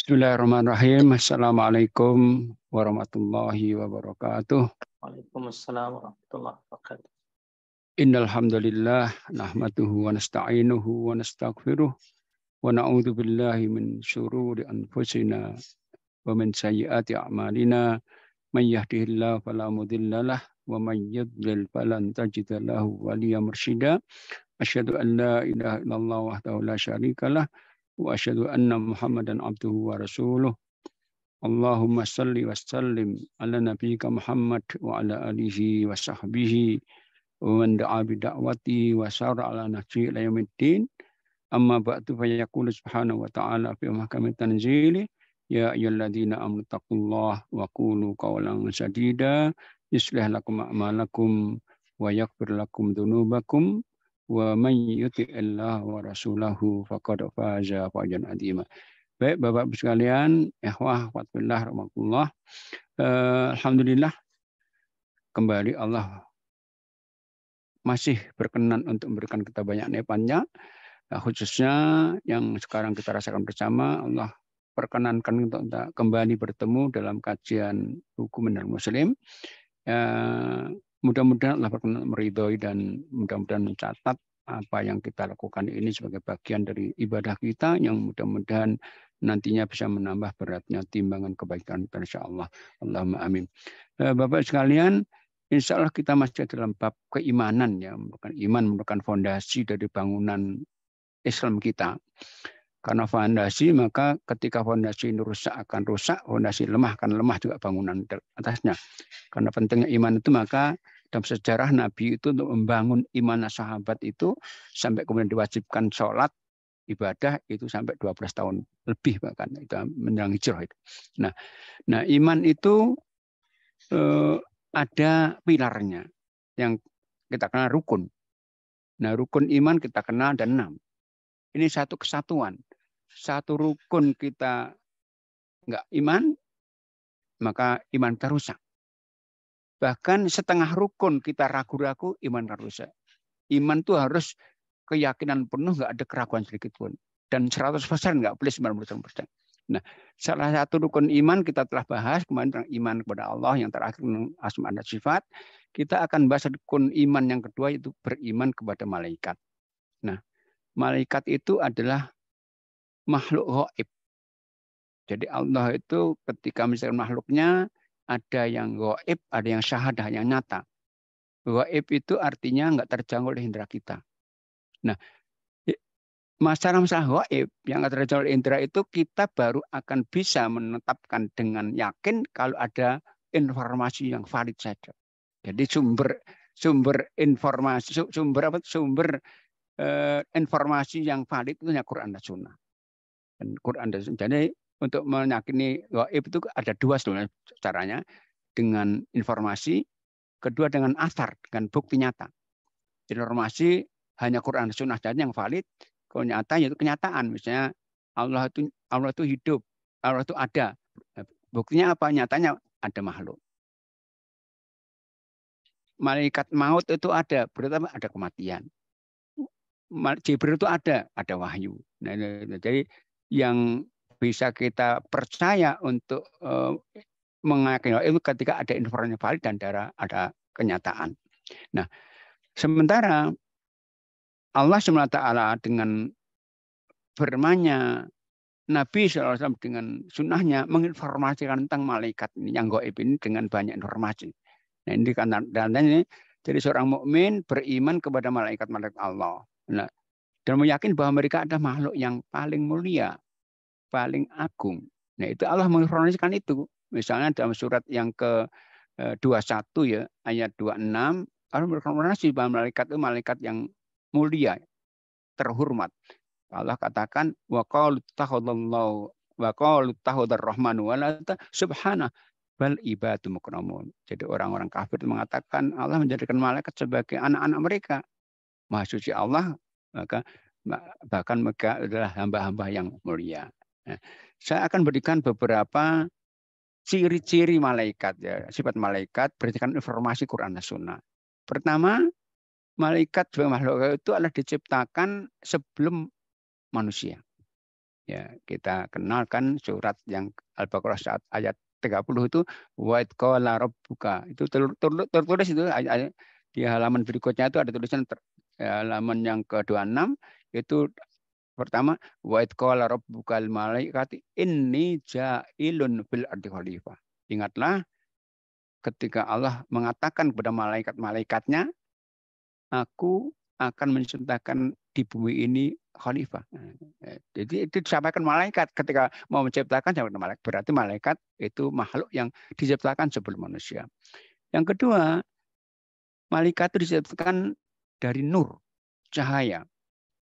Bismillahirrahmanirrahim. Assalamualaikum warahmatullahi wabarakatuh. Waalaikumsalam warahmatullahi wabarakatuh. Innal hamdalillah nahmaduhu wa nasta'inuhu wa nastaghfiruh wa na'udzu billahi min syururi anfusina wa min sayyiati a'malina may yahdihillahu fala mudhillalah wa may yudlil fala tajida waliya mursyida. Asyhadu an la ilaha illallah wahdahu la syarikalah وأشهد أن محمدا عبده ورسوله اللهم صل وسلم على نبيك محمد وعلى آله وصحبه ومن دعا بدعوته وسار على نهجه إلى يوم الدين أما بعد فيقول سبحانه وتعالى في محكم تنزيله يا أيها الذين آمنوا اتقوا الله وقولوا قولا سديدا يصلح لكم أعمالكم ويغفر لكم ذنوبكم ومن يطع wa rasulahu faqad faza فوزا adima. Baik Bapak-Ibu sekalian, ikhwah fatillah rahmatullah. Eh, Alhamdulillah kembali Allah masih berkenan untuk memberikan kita banyak nepannya eh, khususnya yang sekarang kita rasakan bersama Allah perkenankan untuk kembali bertemu dalam kajian hukum dan muslim eh, Mudah-mudahan Allah berkenan meridhoi dan mudah-mudahan mencatat apa yang kita lakukan ini sebagai bagian dari ibadah kita yang mudah-mudahan nantinya bisa menambah beratnya timbangan kebaikan insya Allah. Allahumma amin. Eh, Bapak sekalian, insya Allah kita masih dalam bab keimanan ya, merupakan iman merupakan fondasi dari bangunan Islam kita. Karena fondasi maka ketika fondasi ini rusak akan rusak, fondasi lemah akan lemah juga bangunan atasnya. Karena pentingnya iman itu maka dalam sejarah Nabi itu untuk membangun iman sahabat itu sampai kemudian diwajibkan sholat ibadah itu sampai 12 tahun lebih bahkan itu menjelang hijrah itu. Nah, nah iman itu eh, ada pilarnya yang kita kenal rukun. Nah, rukun iman kita kenal dan enam. Ini satu kesatuan. Satu rukun kita nggak iman, maka iman kita rusak. Bahkan setengah rukun kita ragu-ragu iman harusnya rusak. Iman itu harus keyakinan penuh, nggak ada keraguan sedikit pun. Dan 100% nggak boleh 99%. Nah, salah satu rukun iman kita telah bahas kemarin tentang iman kepada Allah yang terakhir asma dan sifat. Kita akan bahas rukun iman yang kedua yaitu beriman kepada malaikat. Nah, malaikat itu adalah makhluk gaib. Jadi Allah itu ketika misalnya makhluknya ada yang goib, ada yang syahadah, yang nyata. Goib itu artinya nggak terjangkau oleh indera kita. Nah, masalah-masalah goib yang nggak terjangkau oleh indera itu kita baru akan bisa menetapkan dengan yakin kalau ada informasi yang valid saja. Jadi sumber sumber informasi sumber apa sumber eh, informasi yang valid itu hanya Quran dan Sunnah. Dan Quran dan Sunnah. Jadi untuk meyakini gaib itu ada dua sebenarnya caranya dengan informasi, kedua dengan asar, dengan bukti nyata. Informasi hanya Quran Sunnah saja yang valid, kalau nyata ya itu kenyataan. Misalnya Allah itu Allah itu hidup, Allah itu ada. Buktinya apa? Nyatanya ada makhluk. Malaikat maut itu ada, berarti ada kematian. Jibril itu ada, ada wahyu. Nah, jadi yang bisa kita percaya untuk eh, mengakini ilmu ketika ada informasi valid dan darah ada kenyataan. Nah, sementara Allah SWT dengan firmanya Nabi SAW dengan sunnahnya menginformasikan tentang malaikat ini yang goib ini dengan banyak informasi. Nah ini karena ini jadi seorang mukmin beriman kepada malaikat-malaikat Allah. Nah, dan meyakinkan bahwa mereka adalah makhluk yang paling mulia, paling agung. Nah, itu Allah mengkronisikan itu. Misalnya dalam surat yang ke-21 e, ya, ayat 26, Allah bahwa malaikat itu malaikat yang mulia, terhormat. Allah katakan wa qalu takhadallahu wa qalu takhadar rahmanu wa subhana bal ibadu mukramun. Jadi orang-orang kafir mengatakan Allah menjadikan malaikat sebagai anak-anak mereka. Maha suci Allah maka bahkan mereka adalah hamba-hamba yang mulia. Ya. Saya akan berikan beberapa ciri-ciri malaikat ya, sifat malaikat berdasarkan informasi Quran dan Sunnah. Pertama, malaikat sebagai makhluk itu adalah diciptakan sebelum manusia. Ya, kita kenalkan surat yang Al-Baqarah saat ayat 30 itu white qala rabbuka. Itu tertulis itu di halaman berikutnya itu ada tulisan ya, halaman yang ke-26 itu Pertama, wa itqala rabbukal malaikati inni ja'ilun fil ardi khalifah. Ingatlah ketika Allah mengatakan kepada malaikat-malaikatnya, aku akan menciptakan di bumi ini khalifah. Nah, eh, jadi itu disampaikan malaikat ketika mau menciptakan malaikat. Berarti malaikat itu makhluk yang diciptakan sebelum manusia. Yang kedua, malaikat itu diciptakan dari nur, cahaya.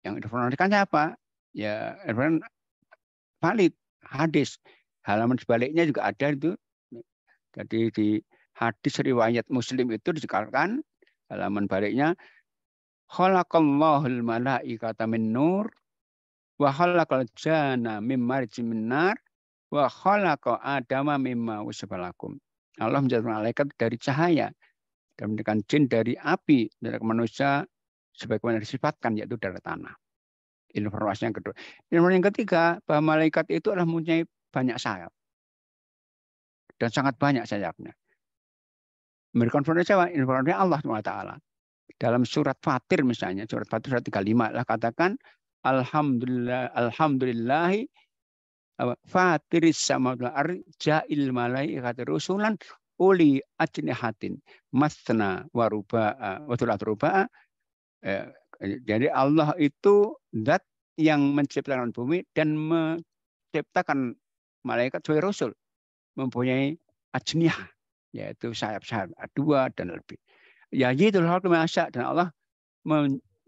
Yang diperkenalkan apa? ya Erwan valid hadis halaman sebaliknya juga ada itu jadi di hadis riwayat Muslim itu disekalkan halaman baliknya khalaqallahul malaikata min nur wa khalaqal jana mim marjim nar wa khalaqa adama mimma usbalakum Allah menjadikan malaikat dari cahaya dan menjadikan jin dari api dan manusia sebagaimana disifatkan yaitu dari tanah. Informasi yang kedua. Informasi yang ketiga, bahwa malaikat itu adalah mempunyai banyak sayap. Dan sangat banyak sayapnya. Mereka informasi apa? Informasi Allah SWT. Dalam surat Fatir misalnya, surat Fatir surat 35 lah katakan, Alhamdulillah, Alhamdulillahi Fatiris sama ar jail malaikat rusulan uli ajnihatin masna waruba wa thulat ruba eh, Eh, jadi Allah itu zat yang menciptakan bumi dan menciptakan malaikat sebagai rasul. Mempunyai ajniyah, yaitu sayap-sayap dua dan lebih. Ya itu hal kemasa dan Allah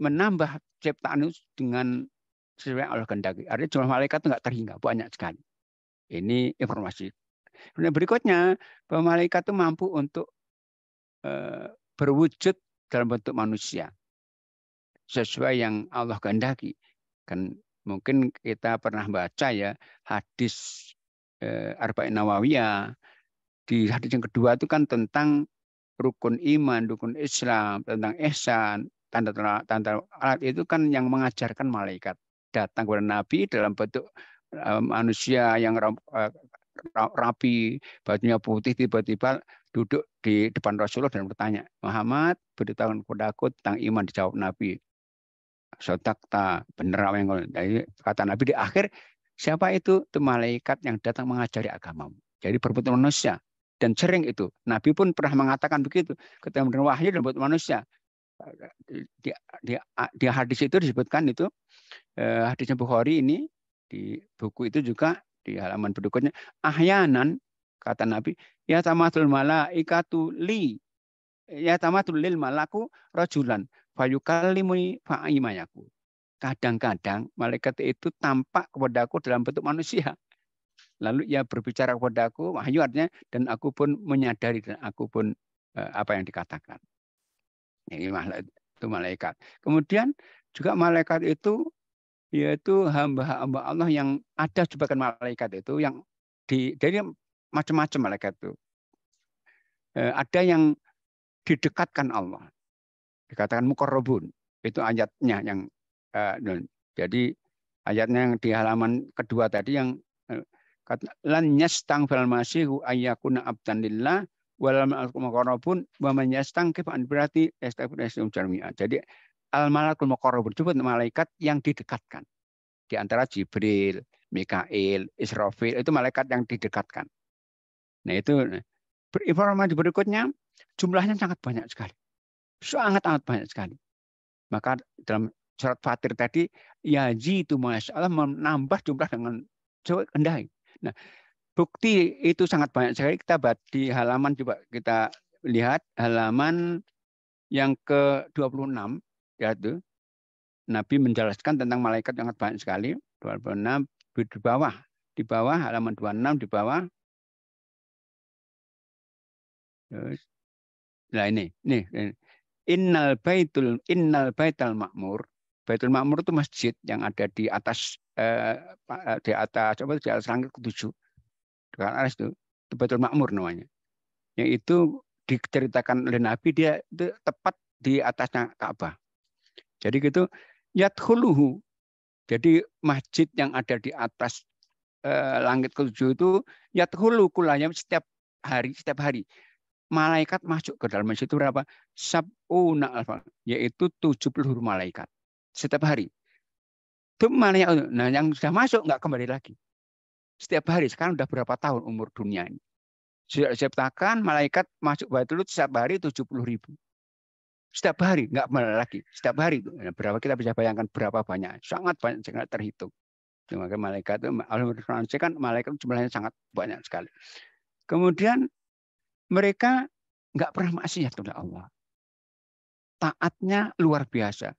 menambah ciptaan itu dengan sesuai Allah kendaki. Artinya jumlah malaikat itu nggak terhingga, banyak sekali. Ini informasi. Kemudian berikutnya, bahwa malaikat itu mampu untuk eh, berwujud dalam bentuk manusia sesuai yang Allah kehendaki. Kan mungkin kita pernah baca ya hadis eh, Arba'in Nawawiyah. Di hadis yang kedua itu kan tentang rukun iman, rukun Islam, tentang ihsan, tanda-tanda alat itu kan yang mengajarkan malaikat datang kepada Nabi dalam bentuk eh, manusia yang eh, rapi, bajunya putih, tiba-tiba duduk di depan Rasulullah dan bertanya, Muhammad, beritahu kepada aku tentang iman, dijawab Nabi sotakta, benar apa yang kau. Nah, kata Nabi di akhir, siapa itu? Itu malaikat yang datang mengajari agama. Jadi berbuat manusia. Dan sering itu. Nabi pun pernah mengatakan begitu. Ketika menerima wahyu dan buat manusia. Di, di, di hadis itu disebutkan itu, eh, hadisnya Bukhari ini, di buku itu juga, di halaman berikutnya, ahyanan, kata Nabi, ya tamatul malaikatu li, ya tamatul lil malaku rojulan fa'imayaku. Ya Kadang-kadang malaikat itu tampak kepadaku dalam bentuk manusia. Lalu ia berbicara kepadaku, wahyu artinya, dan aku pun menyadari dan aku pun eh, apa yang dikatakan. Ya, ini malaikat, itu malaikat. Kemudian juga malaikat itu yaitu hamba-hamba Allah yang ada sebagian malaikat itu yang di dari macam-macam malaikat itu. Eh, ada yang didekatkan Allah, dikatakan mukorobun itu ayatnya yang uh, jadi ayatnya yang di halaman kedua tadi yang eh, kata lan yastang fil masihu ayyakuna abdan lillah wal muqarrabun wa man yastang berarti istighfar jami'a. Jadi al malakul muqarrabun itu malaikat yang didekatkan. Di antara Jibril, Mikail, Israfil itu malaikat yang didekatkan. Nah itu nah, informasi berikutnya jumlahnya sangat banyak sekali. Sangat-sangat banyak sekali. Maka dalam surat Fatir tadi, yaji itu Masya Allah menambah jumlah dengan rendah. Nah, bukti itu sangat banyak sekali. Kita buat di halaman coba kita lihat halaman yang ke-26 yaitu Nabi menjelaskan tentang malaikat sangat banyak sekali. 26 di bawah, di bawah halaman 26 di bawah. nah ini, nih, ini innal baitul innal Baitul makmur baitul makmur itu masjid yang ada di atas eh, eh di atas coba di atas langit ketujuh di atas itu, itu baitul makmur namanya yang itu diceritakan oleh Nabi dia itu tepat di atasnya Ka'bah jadi gitu yadkhuluhu jadi masjid yang ada di atas eh, langit ketujuh itu yadkhulu kulanya setiap hari setiap hari malaikat masuk ke dalam masjid itu berapa? Sab'una alfa, yaitu tujuh 70 malaikat setiap hari. Itu malaikat, nah yang sudah masuk nggak kembali lagi. Setiap hari, sekarang udah berapa tahun umur dunia ini. Sudah diciptakan malaikat masuk Baitul setiap hari tujuh puluh ribu. Setiap hari, nggak kembali lagi. Setiap hari, nah, berapa kita bisa bayangkan berapa banyak. Sangat banyak, sangat terhitung. Maka malaikat itu, Allah kan malaikat jumlahnya sangat banyak sekali. Kemudian mereka nggak pernah maksiat kepada Allah. Taatnya luar biasa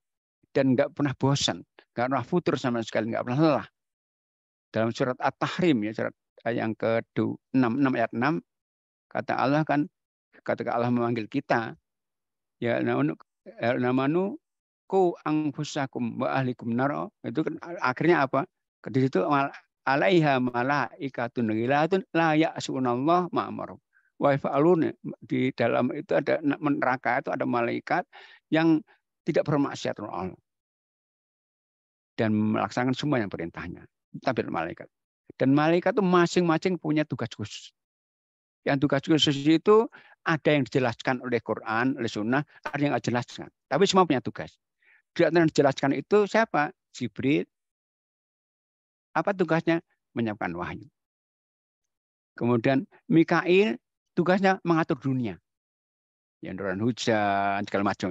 dan nggak pernah bosan, nggak pernah futur sama sekali, nggak pernah lelah. Dalam surat At-Tahrim ya surat yang ke-6 6 ayat 6 kata Allah kan ketika Allah memanggil kita ya, ya namanu ku angfusakum wa ahlikum naro itu kan akhirnya apa di situ alaiha malaikatun ghilatun la ya'sunallahu ma'amaru waifalun di dalam itu ada neraka itu ada malaikat yang tidak bermaksiat Allah dan melaksanakan semua yang perintahnya tapi malaikat dan malaikat itu masing-masing punya tugas khusus yang tugas khusus itu ada yang dijelaskan oleh Quran oleh Sunnah ada yang tidak dijelaskan tapi semua punya tugas di yang dijelaskan itu siapa Jibril apa tugasnya menyiapkan wahyu kemudian Mikail tugasnya mengatur dunia. Yang turun hujan, segala macam.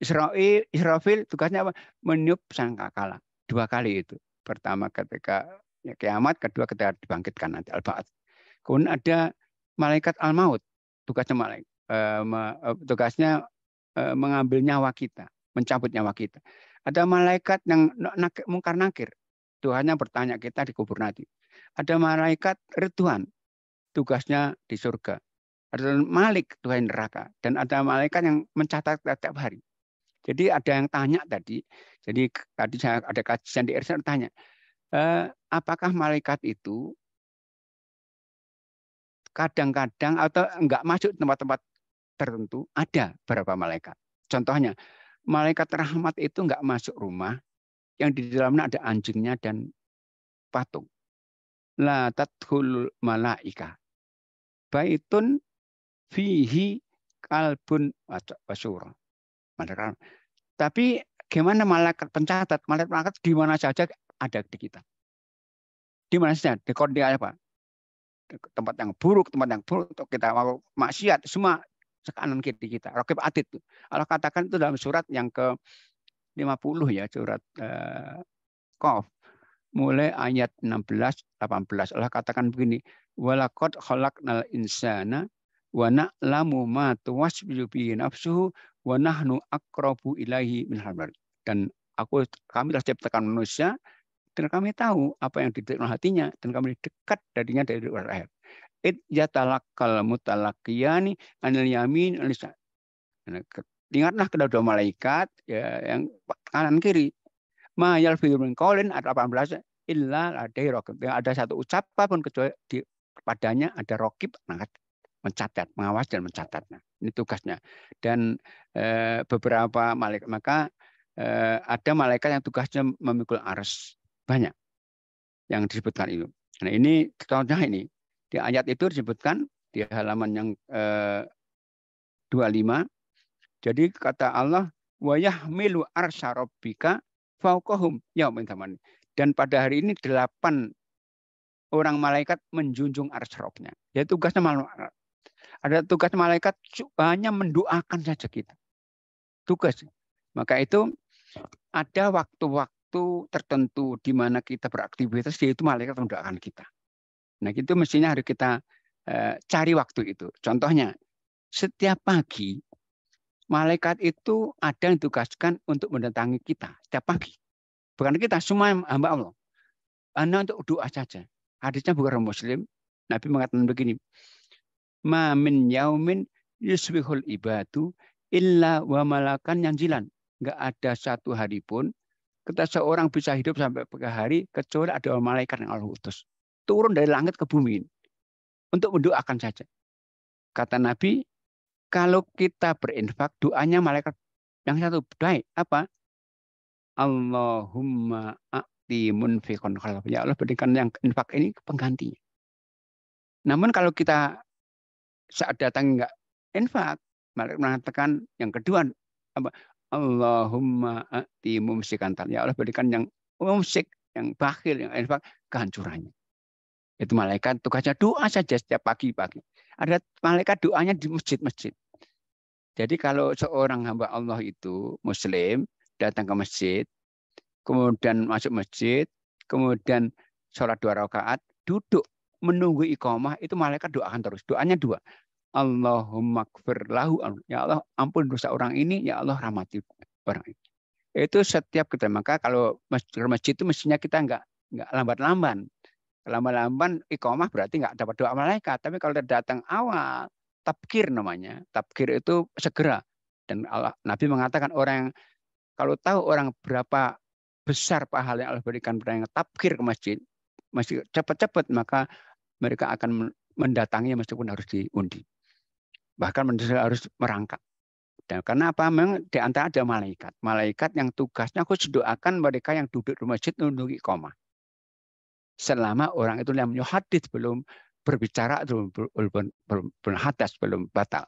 Israel, Israfil tugasnya apa? Meniup sangkakala. Dua kali itu. Pertama ketika ya, kiamat, kedua ketika dibangkitkan nanti al-ba'at. Kemudian ada malaikat al-maut. Tugasnya malaikat eh, e, tugasnya eh, mengambil nyawa kita, mencabut nyawa kita. Ada malaikat yang nakir, mungkar nakir. Tuhannya bertanya kita di kubur nanti. Ada malaikat Ridwan tugasnya di surga. Ada Malik Tuhan neraka dan ada malaikat yang mencatat setiap hari. Jadi ada yang tanya tadi. Jadi tadi saya ada kajian di Ersan tanya, eh, apakah malaikat itu kadang-kadang atau enggak masuk tempat-tempat tertentu ada berapa malaikat. Contohnya, malaikat rahmat itu enggak masuk rumah yang di dalamnya ada anjingnya dan patung. La tadkhul malaika baitun fihi kalbun wasyur. Malaikat. Tapi gimana malaikat pencatat? Malaikat di mana saja ada di kita. Di mana saja? Di kode apa? Tempat yang buruk, tempat yang buruk untuk kita mau maksiat semua sekanan kiri kita. rokib atid. Allah katakan itu dalam surat yang ke 50 ya, surat eh, Qaf mulai ayat 16 18 Allah katakan begini Walakot nal insana wa na'lamu ma tuwaswisu bihi nafsuhu wa nahnu akrabu ilahi min hablil dan aku kami telah ciptakan manusia dan kami tahu apa yang di dalam hatinya dan kami dekat darinya dari luar akhir. It yatalakal mutalakiyani anil yamin alisa. Ingatlah kedua dua malaikat ya, yang kanan kiri. Ma yalfi min qaulin atau 18 illa ladai Tidak ada satu ucapan pun kecuali di, Padanya ada rokib nah, mencatat, mengawas dan mencatat. Nah, ini tugasnya. Dan e, beberapa malaikat maka e, ada malaikat yang tugasnya memikul arus banyak yang disebutkan itu. Nah ini contohnya ini di ayat itu disebutkan di halaman yang e, eh, 25. Jadi kata Allah wayah milu arsarobika faukohum ya Dan pada hari ini delapan orang malaikat menjunjung arsyropnya. Ya tugasnya malaikat. Ada tugas malaikat hanya mendoakan saja kita. Tugas. Maka itu ada waktu-waktu tertentu di mana kita beraktivitas, yaitu malaikat mendoakan kita. Nah itu mestinya harus kita eh, cari waktu itu. Contohnya, setiap pagi malaikat itu ada yang ditugaskan untuk mendatangi kita setiap pagi. Bukan kita, semua hamba Allah. Hanya untuk doa saja hadisnya bukan orang muslim. Nabi mengatakan begini. Ma min yaumin yusbihul ibadu illa wa malakan yang jilan. Enggak ada satu hari pun kita seorang bisa hidup sampai pagi hari kecuali ada malaikat yang Allah utus turun dari langit ke bumi untuk mendoakan saja. Kata Nabi, kalau kita berinfak, doanya malaikat yang satu baik apa? Allahumma ya'ti munfiqun kalau Ya Allah berikan yang infak ini penggantinya. Namun kalau kita saat datang enggak infak, malah mengatakan yang kedua apa? Allahumma a'ti mumsikan Ya Allah berikan yang mumsik, yang bakhil, yang infak kehancurannya. Itu malaikat tugasnya doa saja setiap pagi-pagi. Ada malaikat doanya di masjid-masjid. Jadi kalau seorang hamba Allah itu muslim datang ke masjid kemudian masuk masjid, kemudian sholat dua rakaat, duduk menunggu iqamah itu malaikat doakan terus. Doanya dua. Allahumma lahu. Ya Allah, ampun dosa orang ini. Ya Allah, rahmati orang ini. Itu setiap kita. Maka kalau masjid, masjid itu mestinya kita enggak enggak lambat-lamban. Lambat-lamban iqamah berarti enggak dapat doa malaikat. Tapi kalau datang awal, tabkir namanya. tabkir itu segera. Dan Allah, Nabi mengatakan orang yang kalau tahu orang berapa besar pahala yang Allah berikan yang tabkir ke masjid, masih cepat-cepat maka mereka akan mendatangi meskipun harus diundi. Bahkan harus merangkak. Dan karena apa? Memang di antara ada malaikat. Malaikat yang tugasnya khusus doakan mereka yang duduk di masjid untuk koma. Selama orang itu yang hadis belum berbicara belum belum belum hadas belum batal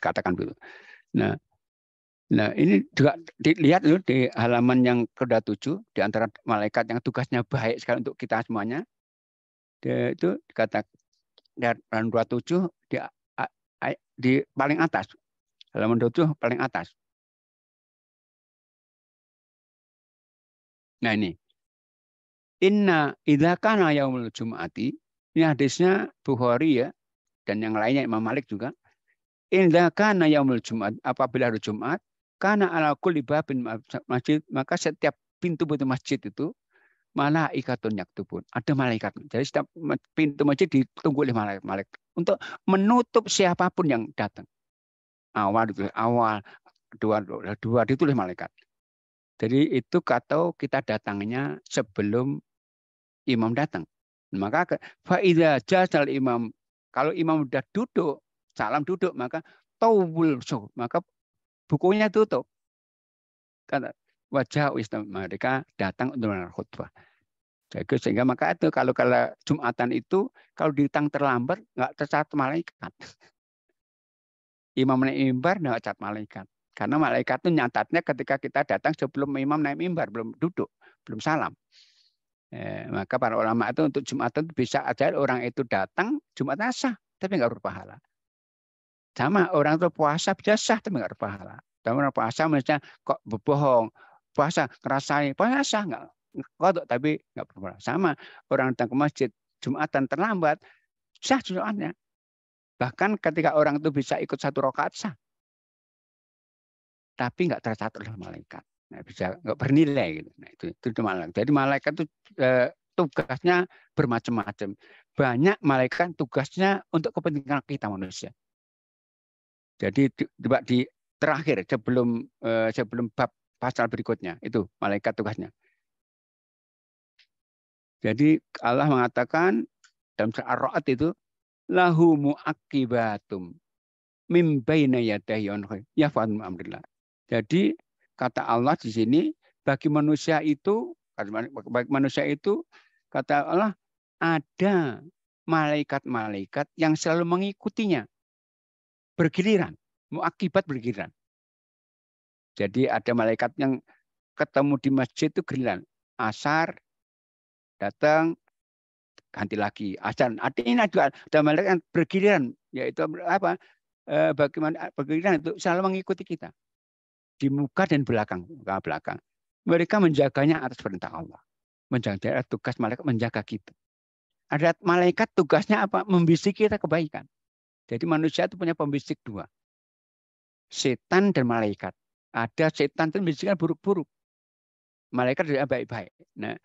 katakan begitu. Nah, Nah, ini juga dilihat loh di halaman yang kedua tujuh di antara malaikat yang tugasnya baik sekali untuk kita semuanya. Dia itu kata halaman ya, dua tujuh di, di paling atas halaman 27 tujuh paling atas. Nah ini inna idza kana yaumul jum'ati ini hadisnya Bukhari ya dan yang lainnya Imam Malik juga inna kana yaumul Jumat, apabila hari Jumat, karena ala kulli babin masjid, maka setiap pintu-pintu masjid itu malaikatun yaktubun. Ada malaikat. Jadi setiap pintu masjid ditunggu oleh malaikat untuk menutup siapapun yang datang. Awal itu awal dua dua dua ditulis malaikat. Jadi itu atau kita datangnya sebelum imam datang. Maka faida jazal imam kalau imam sudah duduk salam duduk maka tawul so maka bukunya tutup. Karena wajah Islam mereka datang untuk mendengar khutbah. Jadi sehingga maka itu kalau kala Jumatan itu kalau ditang terlambat nggak tercatat malaikat. Imam naik mimbar nggak tercatat malaikat. Karena malaikat itu nyatatnya ketika kita datang sebelum imam naik mimbar, belum duduk, belum salam. Eh, maka para ulama itu untuk Jumatan bisa aja orang itu datang Jumat asah, tapi nggak berpahala. Sama orang tua puasa biasa tapi nggak berpahala. Tapi orang puasa misalnya kok berbohong, puasa ngerasain, puasa enggak kok kodok tapi nggak berpahala. Sama orang datang ke masjid Jumatan terlambat, sah Jumatannya. Bahkan ketika orang itu bisa ikut satu rokaat sah. Tapi nggak tercatat oleh malaikat. Nah, bisa nggak bernilai gitu. Nah, itu itu malaikat. Jadi malaikat itu eh, tugasnya bermacam-macam. Banyak malaikat tugasnya untuk kepentingan kita manusia. Jadi coba di terakhir sebelum eh, sebelum bab pasal berikutnya itu malaikat tugasnya. Jadi Allah mengatakan dalam surah Ar-Ra'd itu lahu muakibatum mim baina yadayhi amrillah. Jadi kata Allah di sini bagi manusia itu bagi manusia itu kata Allah ada malaikat-malaikat yang selalu mengikutinya bergiliran, akibat bergiliran. Jadi ada malaikat yang ketemu di masjid itu gerilan. Asar datang ganti lagi. Asar artinya juga ada malaikat yang bergiliran yaitu apa? Eh, bagaimana bergiliran itu selalu mengikuti kita di muka dan belakang, muka belakang. Mereka menjaganya atas perintah Allah. Menjaga tugas malaikat menjaga kita. Ada malaikat tugasnya apa? Membisiki kita kebaikan. Jadi manusia itu punya pembisik dua. Setan dan malaikat. Ada setan itu bisikan buruk-buruk. Malaikat tidak baik-baik. Nah,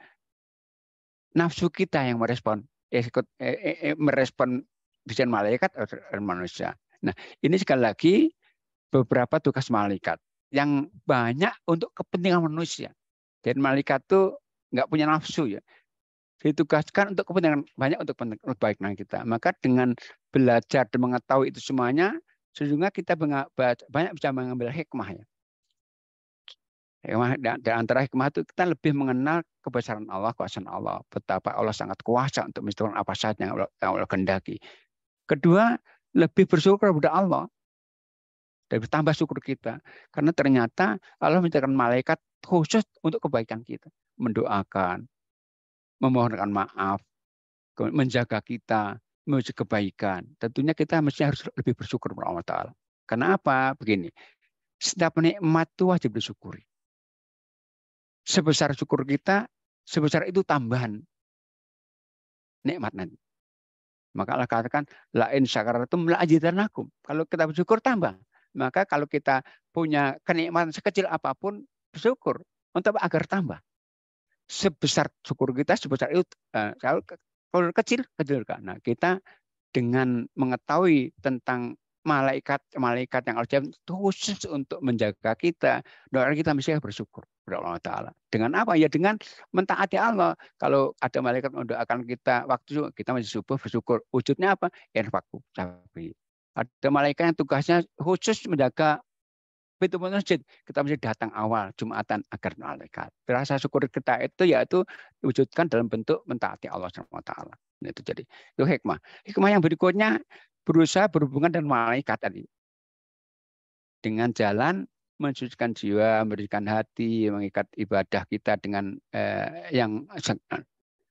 nafsu kita yang merespon. Eh, ikut, eh, eh, eh merespon bisikan malaikat eh, atau manusia. Nah, ini sekali lagi beberapa tugas malaikat yang banyak untuk kepentingan manusia. Dan malaikat itu nggak punya nafsu ya ditugaskan untuk kepentingan banyak untuk kebaikan kita. Maka dengan belajar dan mengetahui itu semuanya, sesungguhnya kita banyak bisa mengambil hikmah ya. Hikmah, dan antara hikmah itu kita lebih mengenal kebesaran Allah, kuasa Allah, betapa Allah sangat kuasa untuk menentukan apa saja yang Allah, yang Allah kehendaki. Kedua, lebih bersyukur kepada Allah dan bertambah syukur kita karena ternyata Allah menciptakan malaikat khusus untuk kebaikan kita mendoakan memohonkan maaf, menjaga kita, menuju kebaikan. Tentunya kita mesti harus lebih bersyukur kepada Allah Ta'ala. Kenapa? Begini, setiap nikmat itu wajib disyukuri. Sebesar syukur kita, sebesar itu tambahan nikmat nanti. Maka Allah katakan, lain syakaratum la aku Kalau kita bersyukur tambah. Maka kalau kita punya kenikmatan sekecil apapun, bersyukur untuk agar tambah sebesar syukur kita sebesar itu eh, kalau kecil kecil kan. Nah, kita dengan mengetahui tentang malaikat-malaikat yang Allah khusus untuk menjaga kita, doa kita mesti bersyukur kepada Allah Taala. Dengan apa? Ya dengan mentaati Allah. Kalau ada malaikat mendoakan kita waktu kita masih subuh bersyukur. Wujudnya apa? Infakku, tapi ada malaikat yang tugasnya khusus menjaga pintu masjid kita mesti datang awal jumatan agar malaikat rasa syukur kita itu yaitu wujudkan dalam bentuk mentaati Allah swt nah, itu jadi itu hikmah hikmah yang berikutnya berusaha berhubungan dengan malaikat tadi dengan jalan mensucikan jiwa, memberikan hati, mengikat ibadah kita dengan eh, yang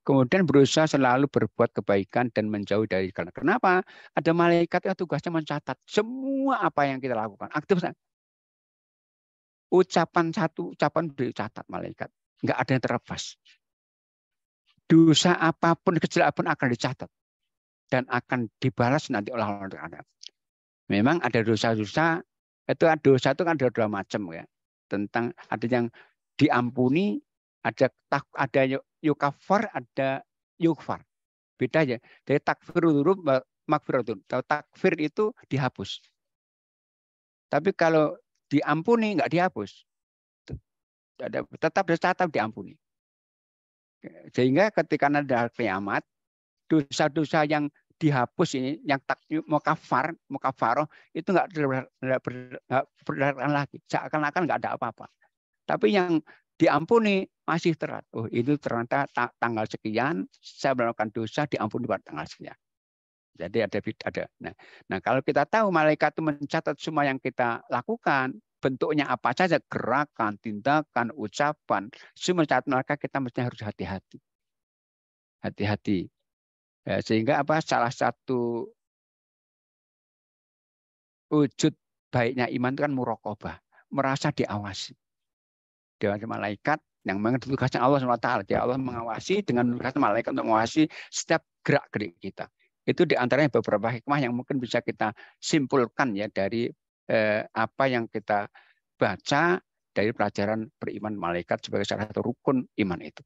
kemudian berusaha selalu berbuat kebaikan dan menjauh dari karena kenapa ada malaikat yang tugasnya mencatat semua apa yang kita lakukan aktif ucapan satu, ucapan dicatat malaikat. Enggak ada yang terlepas. Dosa apapun, kecil apapun akan dicatat. Dan akan dibalas nanti oleh Allah Ta'ala. Memang ada dosa-dosa, itu ada kan dosa itu kan ada dua macam ya. Tentang ada yang diampuni, ada tak ada yukafar, ada yukfar. Beda ya Jadi takfir dulu Kalau takfir itu dihapus. Tapi kalau diampuni nggak dihapus tetap tetap diampuni sehingga ketika ada kiamat dosa-dosa yang dihapus ini yang tak mau kafar mau kafaroh itu nggak berdarah lagi seakan-akan nggak ada apa-apa tapi yang diampuni masih terat oh itu ternyata tanggal sekian saya melakukan dosa diampuni pada tanggal sekian jadi ada ada. Nah, nah kalau kita tahu malaikat itu mencatat semua yang kita lakukan, bentuknya apa saja, gerakan, tindakan, ucapan, semua catat mereka kita mestinya harus hati-hati. Hati-hati. Ya, sehingga apa salah satu wujud baiknya iman itu kan murokobah, merasa diawasi. Dewan malaikat yang mengerti tugasnya Allah SWT. Ya Allah mengawasi dengan tugas malaikat untuk mengawasi setiap gerak-gerik kita. Itu diantaranya beberapa hikmah yang mungkin bisa kita simpulkan ya dari eh, apa yang kita baca dari pelajaran beriman malaikat sebagai salah satu rukun iman itu.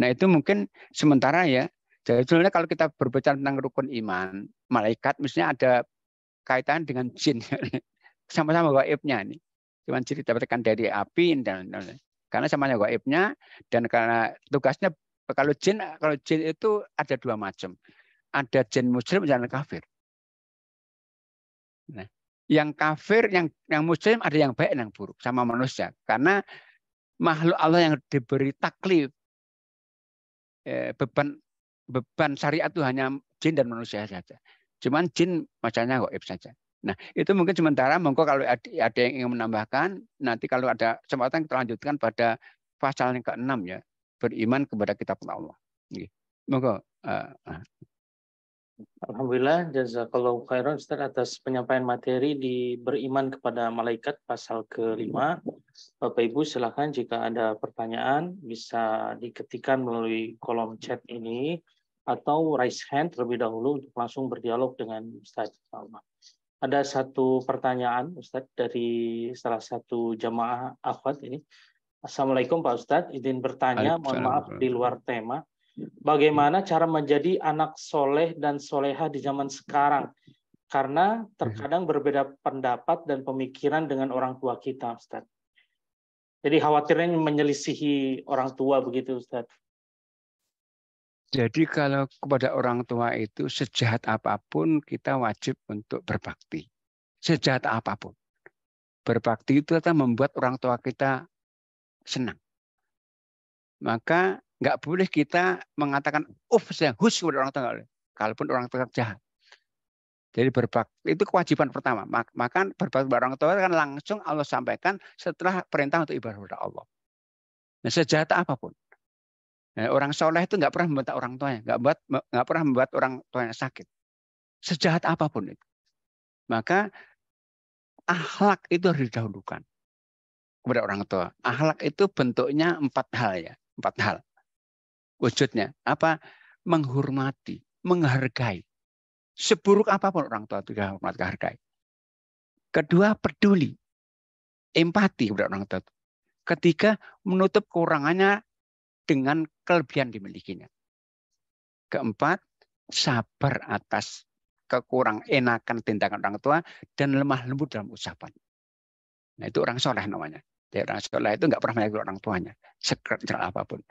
Nah itu mungkin sementara ya. Jadi sebenarnya kalau kita berbicara tentang rukun iman, malaikat misalnya ada kaitan dengan jin. Sama-sama gaibnya ini. Cuman jin didapatkan dari api dan, dan karena sama-sama gaibnya dan karena tugasnya kalau jin kalau jin itu ada dua macam ada jin muslim dan kafir. Nah, yang kafir, yang yang muslim ada yang baik dan yang buruk sama manusia. Karena makhluk Allah yang diberi taklif eh, beban beban syariat itu hanya jin dan manusia saja. Cuman jin macamnya goib saja. Nah, itu mungkin sementara monggo kalau ada yang ingin menambahkan, nanti kalau ada kesempatan kita lanjutkan pada pasal yang ke-6 ya, beriman kepada kitab Allah. Monggo. Uh, uh. Alhamdulillah, jazakallahu khairan Ustaz atas penyampaian materi di Beriman kepada Malaikat pasal kelima. Bapak Ibu silakan jika ada pertanyaan bisa diketikkan melalui kolom chat ini atau raise hand terlebih dahulu untuk langsung berdialog dengan Ustaz. Ada satu pertanyaan Ustaz dari salah satu jamaah akhwat ini. Assalamualaikum Pak Ustadz, izin bertanya, mohon maaf di luar tema bagaimana cara menjadi anak soleh dan soleha di zaman sekarang. Karena terkadang berbeda pendapat dan pemikiran dengan orang tua kita, Ustaz. Jadi khawatirnya menyelisihi orang tua begitu, Ustaz. Jadi kalau kepada orang tua itu sejahat apapun kita wajib untuk berbakti. Sejahat apapun. Berbakti itu akan membuat orang tua kita senang. Maka nggak boleh kita mengatakan uff saya hus kepada orang tua kalaupun orang tua jahat jadi berbakti itu kewajiban pertama maka berbakti kepada orang tua kan langsung Allah sampaikan setelah perintah untuk ibadah kepada Allah nah, sejahat apapun nah, orang soleh itu nggak pernah membuat orang tuanya nggak buat nggak pernah membuat orang tuanya sakit sejahat apapun itu maka akhlak itu harus didahulukan kepada orang tua. Akhlak itu bentuknya empat hal ya, empat hal wujudnya. Apa? Menghormati, menghargai. Seburuk apapun orang tua itu hormat hargai. Kedua, peduli. Empati kepada orang tua. Ketiga, menutup kekurangannya dengan kelebihan dimilikinya. Keempat, sabar atas kekurang enakan tindakan orang tua dan lemah lembut dalam ucapan. Nah itu orang soleh namanya. Jadi orang soleh itu nggak pernah menyakiti orang tuanya, sekecil apapun.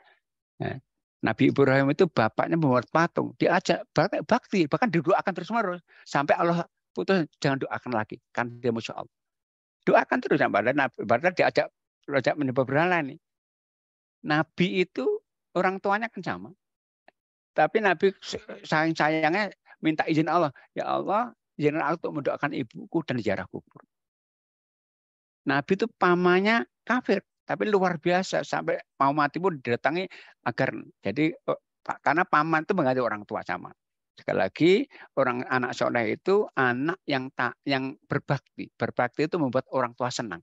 Nah, Nabi Ibrahim itu bapaknya membuat patung, diajak bakti, bahkan didoakan terus menerus sampai Allah putus jangan doakan lagi, kan dia musuh Allah. Doakan terus sampai Nabi Ibrahim diajak diajak menyebab berhala ini. Nabi itu orang tuanya kan sama, tapi Nabi sayang sayangnya minta izin Allah, ya Allah izin aku untuk mendoakan ibuku dan ziarah kubur. Nabi itu pamannya kafir, tapi luar biasa sampai mau mati pun didatangi agar jadi eh, karena paman itu mengganti orang tua sama. Sekali lagi orang anak soleh itu anak yang tak yang berbakti. Berbakti itu membuat orang tua senang.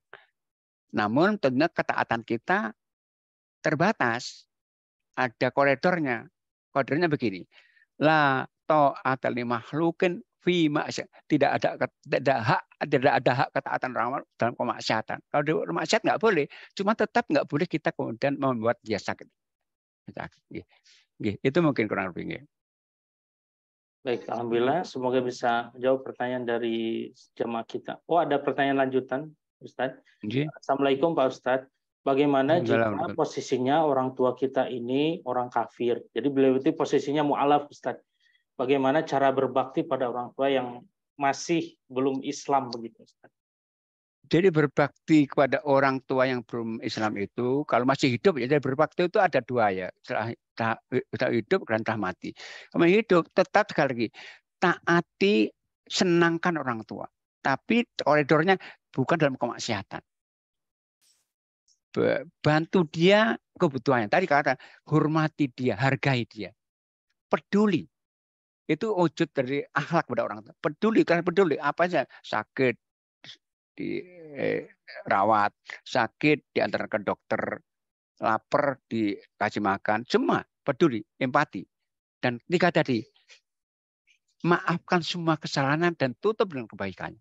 Namun tentunya ketaatan kita terbatas. Ada koridornya. Koridornya begini. La to lima makhlukin fi tidak ada tidak hak tidak ada hak ketaatan ramal dalam kemaksiatan. Kalau di maksiat nggak boleh, cuma tetap nggak boleh kita kemudian membuat dia sakit. Itu mungkin kurang lebih. Baik, alhamdulillah. Semoga bisa jawab pertanyaan dari jemaah kita. Oh, ada pertanyaan lanjutan, Ustadz. Assalamualaikum, Pak Ustadz. Bagaimana jika posisinya orang tua kita ini orang kafir? Jadi beliau itu posisinya mu'alaf, Ustadz bagaimana cara berbakti pada orang tua yang masih belum Islam begitu Jadi berbakti kepada orang tua yang belum Islam itu, kalau masih hidup ya, jadi berbakti itu ada dua ya, tak hidup dan tak mati. Kalau hidup tetap sekali lagi taati senangkan orang tua, tapi koridornya bukan dalam kemaksiatan. Bantu dia kebutuhannya. Tadi kata hormati dia, hargai dia, peduli itu wujud dari akhlak pada orang tua. Peduli, karena peduli apa saja sakit dirawat, eh, rawat, sakit diantar ke dokter, lapar dikasih makan, semua peduli, empati. Dan tiga tadi, maafkan semua kesalahan dan tutup dengan kebaikannya.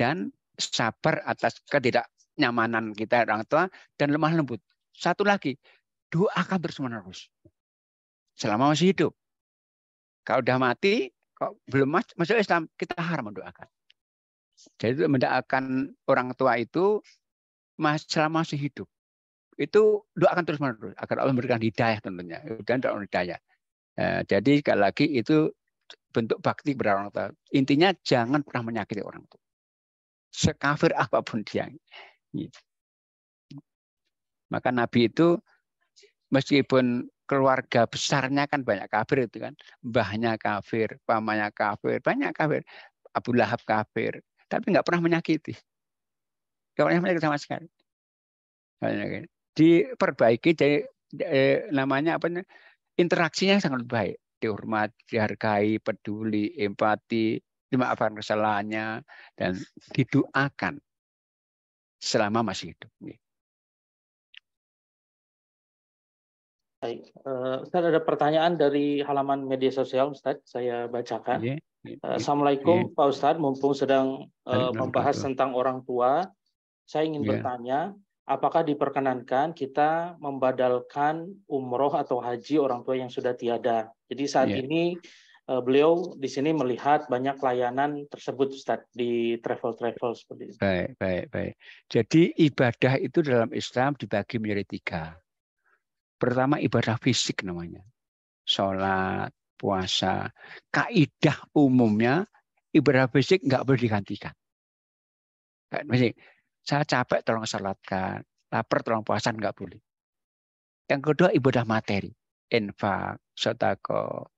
Dan sabar atas ketidaknyamanan kita orang tua dan lemah lembut. Satu lagi, doakan terus menerus. Selama masih hidup. Kalau sudah mati, kok belum masuk Islam, kita haram mendoakan. Jadi mendoakan orang tua itu selama masih hidup. Itu doakan terus-menerus agar Allah memberikan hidayah tentunya. Dan doakan hidayah. Eh, jadi sekali lagi itu bentuk bakti kepada orang tua. Intinya jangan pernah menyakiti orang tua. Sekafir apapun dia. Gitu. Maka Nabi itu meskipun keluarga besarnya kan banyak kafir itu kan. Mbahnya kafir, pamannya kafir, banyak kafir. Abu Lahab kafir. Tapi nggak pernah menyakiti. Nggak pernah menyakiti sama sekali. Diperbaiki jadi eh, namanya apa interaksinya sangat baik. Dihormati, dihargai, peduli, empati, dimaafkan kesalahannya, dan didoakan selama masih hidup. Baik, uh, eh, Ustaz ada pertanyaan dari halaman media sosial Ustaz, saya bacakan. Yeah, iya, iya, uh, iya. Assalamualaikum yeah. Pak Ustaz, mumpung sedang uh, membahas tentang orang tua, saya ingin yeah. bertanya, apakah diperkenankan kita membadalkan umroh atau haji orang tua yang sudah tiada? Jadi saat yeah. ini uh, beliau di sini melihat banyak layanan tersebut Ustaz di travel-travel seperti itu. Baik, baik, baik. Jadi ibadah itu dalam Islam dibagi menjadi tiga Pertama ibadah fisik namanya. Sholat, puasa. Kaidah umumnya ibadah fisik nggak boleh digantikan. Fisik. Saya capek tolong sholatkan, lapar tolong puasa nggak boleh. Yang kedua ibadah materi, infak, sotako,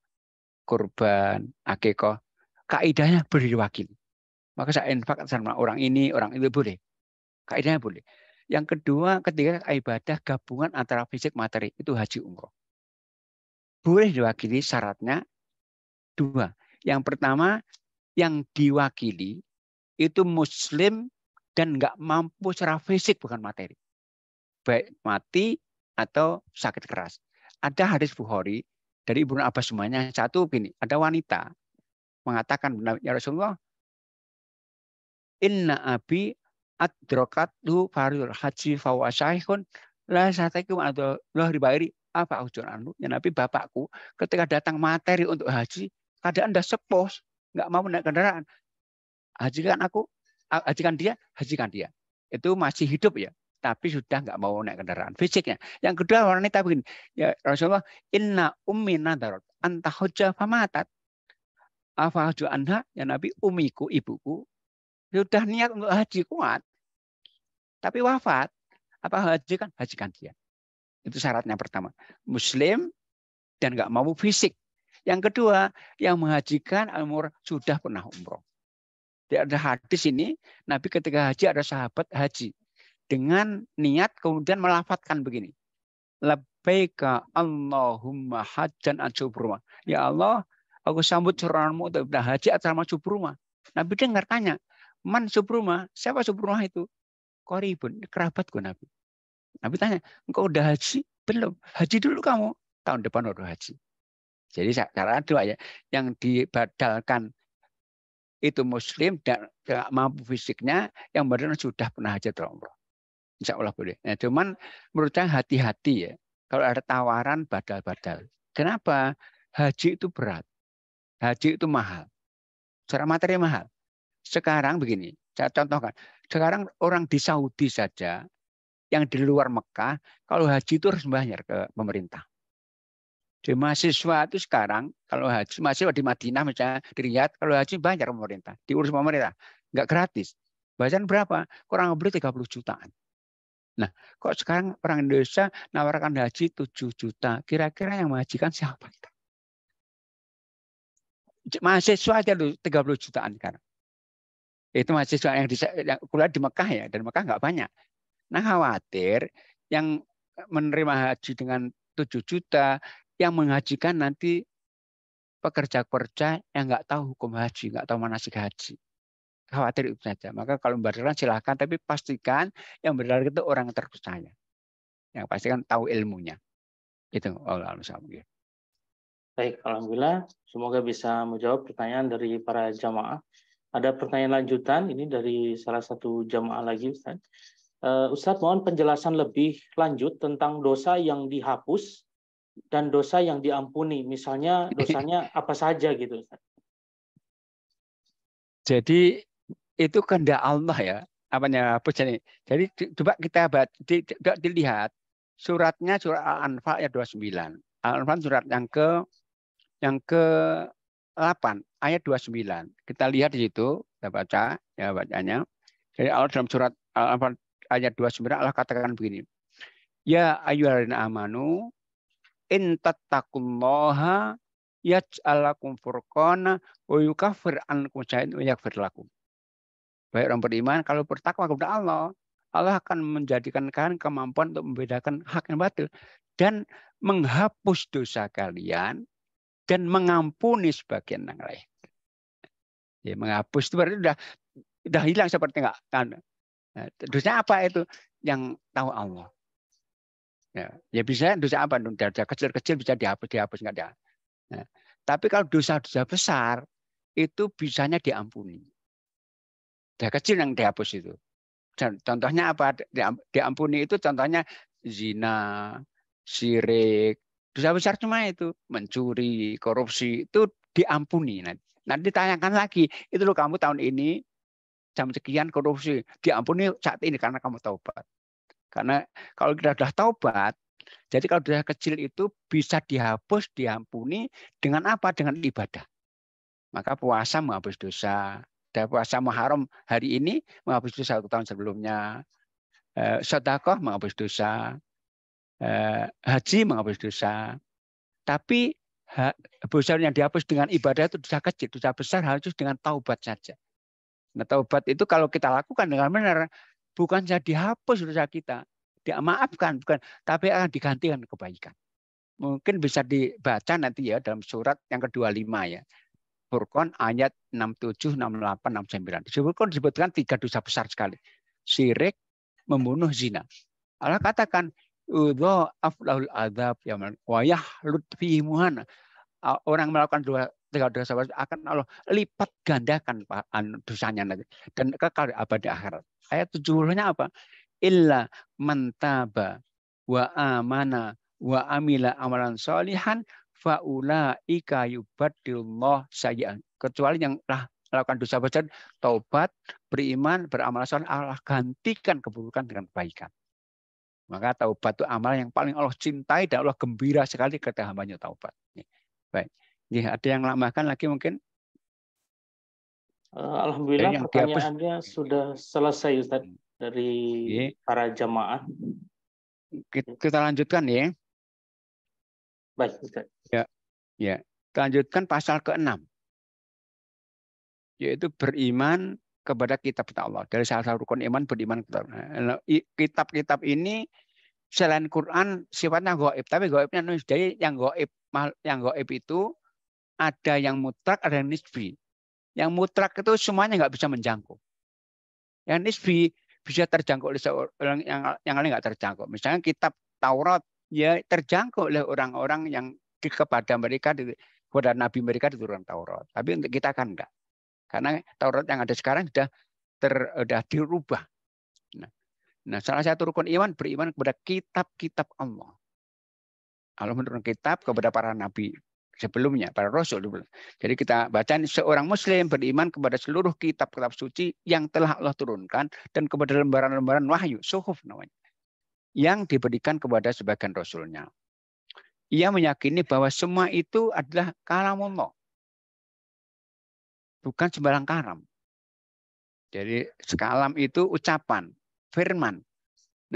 kurban, akikoh. Kaidahnya boleh diwakili. Maka saya infak sama orang ini, orang itu boleh. Kaidahnya boleh. Yang kedua, ketiga ibadah gabungan antara fisik materi itu haji umroh. Boleh diwakili syaratnya dua. Yang pertama, yang diwakili itu muslim dan nggak mampu secara fisik bukan materi. Baik mati atau sakit keras. Ada hadis Bukhari dari Ibnu Abbas semuanya. Satu gini, ada wanita mengatakan benar ya Rasulullah, Inna abi adrokat farul haji fawasaihun la sataikum atau loh ribairi apa ujian anu ya nabi bapakku ketika datang materi untuk haji keadaan anda sepos nggak mau naik kendaraan hajikan aku hajikan dia hajikan dia itu masih hidup ya tapi sudah nggak mau naik kendaraan fisiknya. Yang kedua wanita begini, ya Rasulullah, inna ummi nadarot antahojah famatat afahju anha, ya Nabi umiku ibuku sudah niat untuk haji kuat, tapi wafat, apa haji hajikan? Hajikan dia. Itu syaratnya pertama. Muslim dan nggak mau fisik. Yang kedua, yang menghajikan umur sudah pernah umroh. Ada hadis ini, Nabi ketika haji ada sahabat haji. Dengan niat kemudian melafatkan begini. Labbaika Allahumma hajjan ajubrumah. Ya Allah, aku sambut suruhanmu untuk haji atau sama rumah. Nabi dengar tanya, man subrumah? Siapa subrumah itu? koribun, kerabatku Nabi. Nabi tanya, engkau udah haji? Belum. Haji dulu kamu. Tahun depan udah haji. Jadi cara dua ya, yang dibadalkan itu muslim dan tidak mampu fisiknya, yang badan sudah pernah haji atau umroh. Insya Allah boleh. Nah, cuman menurut saya hati-hati ya. Kalau ada tawaran badal-badal. Kenapa? Haji itu berat. Haji itu mahal. Secara materi mahal. Sekarang begini, saya contohkan, sekarang orang di Saudi saja yang di luar Mekah, kalau haji itu harus bayar ke pemerintah. Di mahasiswa itu sekarang, kalau haji, mahasiswa di Madinah misalnya, di Riyadh, kalau haji bayar pemerintah, diurus pemerintah. Nggak gratis. Bahasan berapa? Kurang lebih 30 jutaan. Nah, kok sekarang orang Indonesia nawarkan haji 7 juta. Kira-kira yang menghajikan siapa kita? Mahasiswa aja 30 jutaan sekarang itu mahasiswa yang, di, yang kuliah di Mekah ya dan Mekah nggak banyak. Nah khawatir yang menerima haji dengan 7 juta yang menghajikan nanti pekerja-pekerja yang nggak tahu hukum haji, nggak tahu mana sih haji. Khawatir itu saja. Maka kalau membatalkan silahkan, tapi pastikan yang benar itu orang terpercaya. Yang pastikan tahu ilmunya. Itu Allah Alhamdulillah. Iya. Baik, Alhamdulillah. Semoga bisa menjawab pertanyaan dari para jamaah. Ada pertanyaan lanjutan ini dari salah satu jamaah lagi Ustaz. Uh, Ustaz mohon penjelasan lebih lanjut tentang dosa yang dihapus dan dosa yang diampuni. Misalnya dosanya apa saja gitu Ustaz. Jadi itu kehendak Allah ya. Apanya ini. Jadi coba kita coba dilihat suratnya surat Al-Anfal ayat 29. Al-Anfal surat yang ke yang ke 8 ayat 29. Kita lihat di situ, kita baca ya bacanya. Jadi Allah dalam surat al ayat 29 Allah katakan begini. Ya ayyuhalladzina amanu in tattaqullaha yaj'alakum furqana wa yukaffir ankum sayyi'atikum wa yaghfir lakum. Baik orang beriman kalau bertakwa kepada Allah, Allah akan menjadikan kalian kemampuan untuk membedakan hak dan batil dan menghapus dosa kalian dan mengampuni sebagian yang lain. Ya, menghapus itu berarti sudah sudah hilang seperti enggak kan. Nah, dosa apa itu yang tahu Allah. Ya, ya bisa dosa apa? Dosa kecil-kecil bisa dihapus, dihapus enggak ada. Nah, tapi kalau dosa-dosa besar itu bisanya diampuni. Dosa kecil yang dihapus itu. Contohnya apa? Diampuni itu contohnya zina, syirik, dosa besar cuma itu mencuri, korupsi itu diampuni. Nanti, nanti ditanyakan lagi, itu lo kamu tahun ini jam sekian korupsi diampuni saat ini karena kamu taubat. Karena kalau kita sudah taubat, jadi kalau dosa kecil itu bisa dihapus, diampuni dengan apa? Dengan ibadah. Maka puasa menghapus dosa. Dan puasa Muharram hari ini menghapus dosa satu tahun sebelumnya. Eh, sodakoh menghapus dosa. Eh, haji menghapus dosa. Tapi dosa yang dihapus dengan ibadah itu dosa kecil, dosa besar harus dengan taubat saja. Nah, taubat itu kalau kita lakukan dengan benar, bukan jadi hapus dosa kita, maafkan, bukan, tapi akan digantikan kebaikan. Mungkin bisa dibaca nanti ya dalam surat yang ke-25 ya. Furqan ayat 67, 68, 69. Di Furqan disebutkan tiga dosa besar sekali. Sirik, membunuh, zina. Allah katakan, Udo aflahul adab ya wayah lutfi muhan Orang melakukan dua tiga dosa akan Allah lipat gandakan dosanya nanti dan kekal di abadi akhirat. Ayat tujuhnya apa? Illa mantaba wa amana wa amila amalan solihan faulaika yubadillah sayyan Kecuali yang lah melakukan dosa besar, taubat, beriman, beramal soleh, Allah gantikan keburukan dengan kebaikan. Maka taubat itu amal yang paling Allah cintai dan Allah gembira sekali ketika hambanya taubat. Baik. Ya, ada yang lamakan lagi mungkin? Eh, Alhamdulillah yang pertanyaannya dihapus. sudah selesai Ustaz hmm. dari ya. para jamaah. Kita, lanjutkan ya. Baik Ustaz. Ya. Ya. lanjutkan pasal ke-6. Yaitu beriman kepada kitab Allah. Dari salah satu rukun iman beriman kepada nah, Kitab-kitab ini selain Quran sifatnya goib, tapi goibnya nulis. Jadi yang goib yang goib itu ada yang mutlak ada yang nisbi. Yang mutlak itu semuanya nggak bisa menjangkau. Yang nisbi bisa terjangkau oleh orang yang yang lain nggak terjangkau. Misalnya kitab Taurat ya terjangkau oleh orang-orang yang kepada mereka kepada nabi mereka diturunkan Taurat. Tapi untuk kita kan enggak. Karena Taurat yang ada sekarang sudah ter, sudah dirubah. Nah, nah, salah satu rukun iman beriman kepada kitab-kitab Allah. Allah menurunkan kitab kepada para nabi sebelumnya, para rasul dulu. Jadi kita baca seorang muslim beriman kepada seluruh kitab-kitab suci yang telah Allah turunkan dan kepada lembaran-lembaran wahyu, suhuf namanya, yang diberikan kepada sebagian rasulnya. Ia meyakini bahwa semua itu adalah kalamullah, bukan sembarang karam. Jadi sekalam itu ucapan, firman.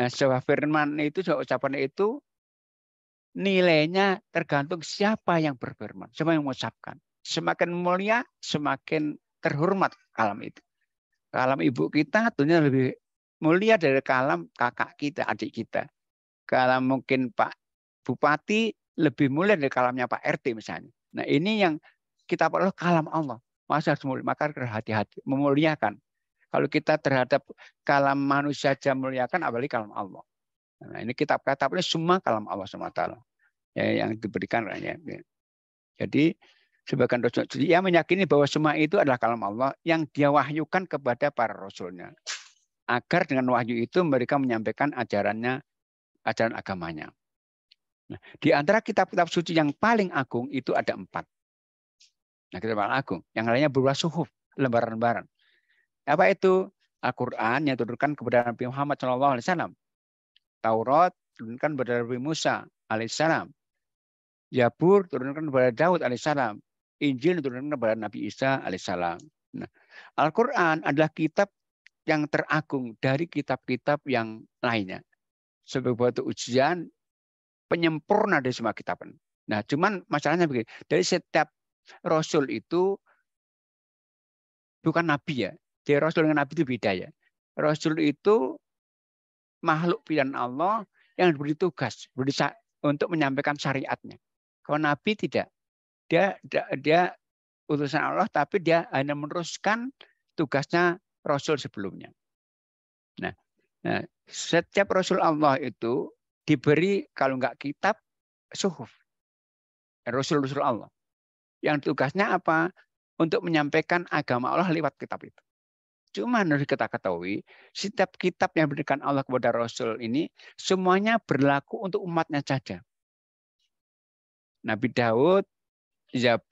Nah, sebuah firman itu, sebuah ucapan itu nilainya tergantung siapa yang berfirman, siapa yang mengucapkan. Semakin mulia, semakin terhormat kalam itu. Kalam ibu kita tentunya lebih mulia dari kalam kakak kita, adik kita. Kalam mungkin Pak Bupati lebih mulia dari kalamnya Pak RT misalnya. Nah ini yang kita perlu kalam Allah masih harus maka hati-hati memuliakan. Kalau kita terhadap kalam manusia saja memuliakan, apalagi kalam Allah. Nah, ini kitab kitabnya semua kalam Allah SWT ya, yang diberikan ya. Jadi sebagian rasul ia meyakini bahwa semua itu adalah kalam Allah yang dia wahyukan kepada para rasulnya agar dengan wahyu itu mereka menyampaikan ajarannya ajaran agamanya. Nah, di antara kitab-kitab suci yang paling agung itu ada empat. Nah, kita agung. Yang lainnya berupa suhuf, lembaran-lembaran. Apa itu? Al-Quran yang diturunkan kepada Nabi Muhammad SAW. Taurat diturunkan kepada Nabi Musa alaihissalam. Yabur diturunkan kepada Daud alaihissalam. Injil diturunkan kepada Nabi Isa alaihissalam. Nah, Al-Quran adalah kitab yang teragung dari kitab-kitab yang lainnya. Sebagai ujian penyempurna dari semua kitab. Nah, cuman masalahnya begini. Dari setiap Rasul itu bukan nabi ya. Jadi Rasul dengan nabi itu beda ya. Rasul itu makhluk pilihan Allah yang diberi tugas beri untuk menyampaikan syariatnya. Kalau nabi tidak, dia dia, dia utusan Allah tapi dia hanya meneruskan tugasnya Rasul sebelumnya. Nah, nah setiap Rasul Allah itu diberi kalau enggak kitab suhuf. Rasul Rasul Allah yang tugasnya apa? Untuk menyampaikan agama Allah lewat kitab itu. Cuma harus kita ketahui, setiap kitab yang diberikan Allah kepada Rasul ini, semuanya berlaku untuk umatnya saja. Nabi Daud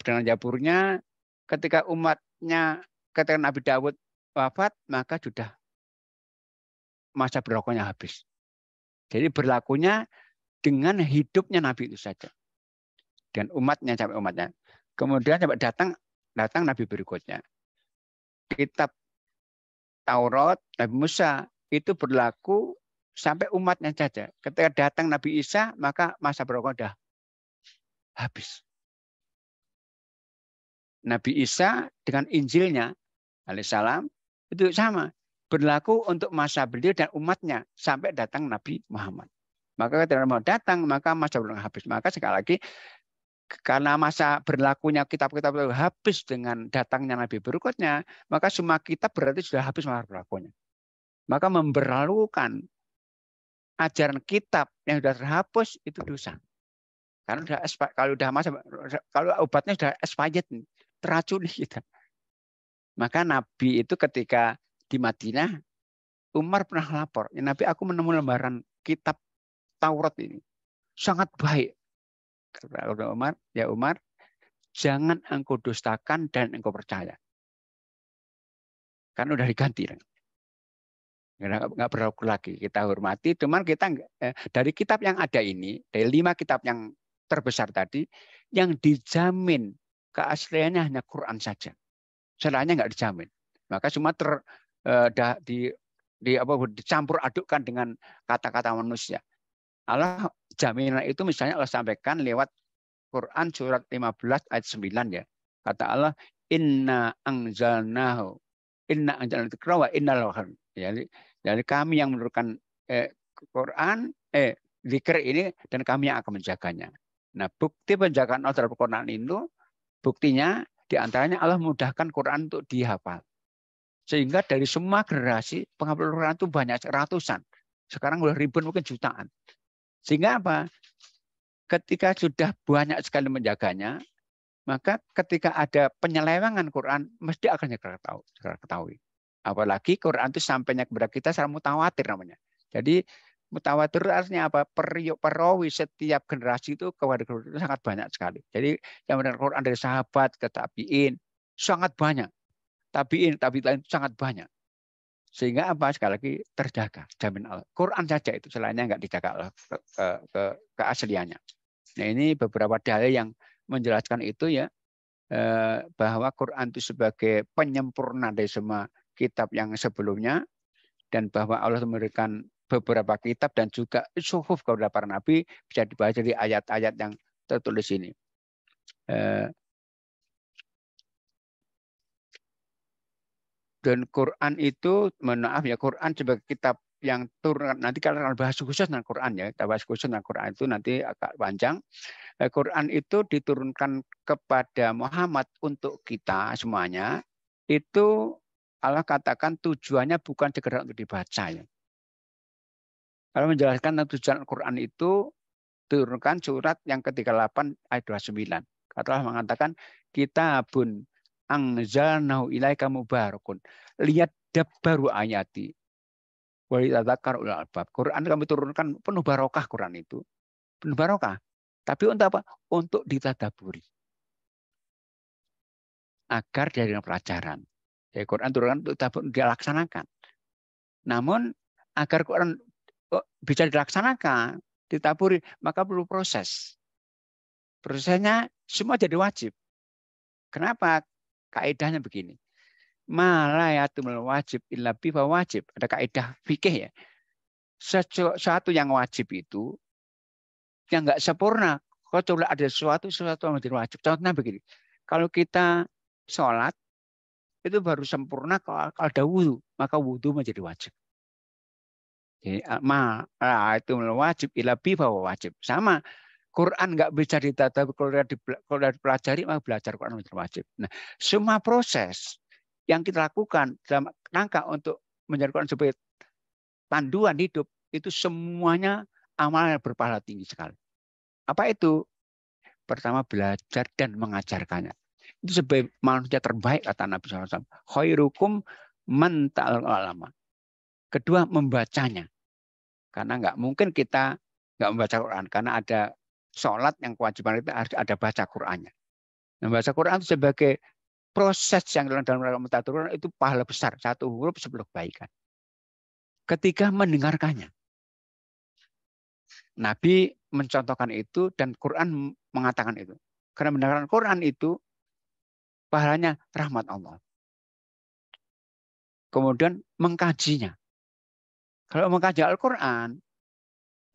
dengan Jaburnya, ketika umatnya, ketika Nabi Daud wafat, maka sudah masa berlakunya habis. Jadi berlakunya dengan hidupnya Nabi itu saja. Dan umatnya sampai umatnya. Kemudian coba datang datang nabi berikutnya. Kitab Taurat Nabi Musa itu berlaku sampai umatnya saja. Ketika datang Nabi Isa, maka masa barokah dah habis. Nabi Isa dengan Injilnya alaihissalam itu sama berlaku untuk masa beliau dan umatnya sampai datang Nabi Muhammad. Maka ketika mau datang, maka masa belum habis. Maka sekali lagi karena masa berlakunya kitab-kitab itu habis dengan datangnya nabi berikutnya, maka semua kitab berarti sudah habis masa berlakunya. Maka memberlakukan ajaran kitab yang sudah terhapus itu dosa. Karena sudah kalau sudah masa kalau obatnya sudah expired, teracuni kita. Maka Nabi itu ketika di Madinah, Umar pernah lapor, ya, Nabi aku menemukan lembaran kitab Taurat ini sangat baik, kepada Umar, ya Umar, jangan engkau dustakan dan engkau percaya. Kan udah diganti. Nggak berlaku lagi. Kita hormati, cuman kita eh, dari kitab yang ada ini, dari lima kitab yang terbesar tadi, yang dijamin keasliannya hanya Quran saja. Selainnya nggak dijamin. Maka cuma ter, eh, di, di apa dicampur adukkan dengan kata-kata manusia. Allah jaminan itu misalnya Allah sampaikan lewat Quran surat 15 ayat 9 ya. Kata Allah, inna anzalnahu Inna anzalna itu wa inna lohan. Jadi, ya, jadi kami yang menurunkan eh, Quran, eh, zikir ini, dan kami yang akan menjaganya. Nah, bukti penjagaan Allah terhadap Quran itu, buktinya diantaranya Allah mudahkan Quran untuk dihafal. Sehingga dari semua generasi penghafal Quran itu banyak ratusan. Sekarang udah ribuan mungkin jutaan. Sehingga apa? Ketika sudah banyak sekali menjaganya, maka ketika ada penyelewangan Quran, mesti akan segera ketahui. Apalagi Quran itu sampainya kepada kita secara mutawatir namanya. Jadi mutawatir artinya apa? Periuk Perawi setiap generasi itu kepada itu sangat banyak sekali. Jadi yang benar Quran dari sahabat ke tabiin sangat banyak. Tabiin, tabiin sangat banyak. Sehingga apa? Sekali lagi terjaga, jamin Allah. Quran saja itu selainnya nggak dijaga ke, ke, ke keasliannya. Nah ini beberapa dalil yang menjelaskan itu ya eh, bahwa Quran itu sebagai penyempurna dari semua kitab yang sebelumnya dan bahwa Allah memberikan beberapa kitab dan juga suhuf kepada para nabi bisa dibaca di ayat-ayat yang tertulis ini. Eh, dan Quran itu mohon maaf ya Quran sebagai kitab yang turun nanti kalau akan bahas khusus tentang Quran ya, kita bahas khusus tentang Quran itu nanti agak panjang. Eh, Quran itu diturunkan kepada Muhammad untuk kita semuanya. Itu Allah katakan tujuannya bukan sekedar untuk dibaca ya. Kalau menjelaskan tentang tujuan Quran itu turunkan surat yang ke-38 ayat 29. Katalah mengatakan kita bun angzalnahu ilaika mubarakun lihat baru ayati wali tatakar albab. Quran kami turunkan penuh barokah Quran itu. Penuh barokah. Tapi untuk apa? Untuk ditadaburi. Agar dari pelajaran. Jadi ya, Quran turunkan untuk dilaksanakan. Namun agar Quran oh, bisa dilaksanakan, ditaburi, maka perlu proses. Prosesnya semua jadi wajib. Kenapa? Kaidahnya begini. Malayatumul wajib illa biwa wajib. Ada kaidah fikih ya. Sesuatu yang wajib itu yang nggak sempurna. Kecuali ada sesuatu, sesuatu yang menjadi wajib. Contohnya begini. Kalau kita sholat, itu baru sempurna kalau ada wudhu. Maka wudhu menjadi wajib. Jadi, eh, ma itu wajib, ila bahwa wajib. Sama, Quran nggak bisa ditata, tapi kalau dipelajari maka belajar Quran itu wajib. Nah, semua proses yang kita lakukan dalam rangka untuk Quran sebagai panduan hidup itu semuanya amalan yang berpahala tinggi sekali. Apa itu? Pertama belajar dan mengajarkannya. Itu sebagai manusia terbaik kata Nabi SAW. Khairukum mental alama. Kedua membacanya. Karena nggak mungkin kita nggak membaca Quran karena ada sholat yang kewajiban itu ada baca Qurannya. Nah, baca Quran itu sebagai proses yang dalam dalam Quran itu pahala besar satu huruf sebelum kebaikan. Ketika mendengarkannya, Nabi mencontohkan itu dan Quran mengatakan itu. Karena mendengarkan Quran itu pahalanya rahmat Allah. Kemudian mengkajinya. Kalau mengkaji Al-Quran,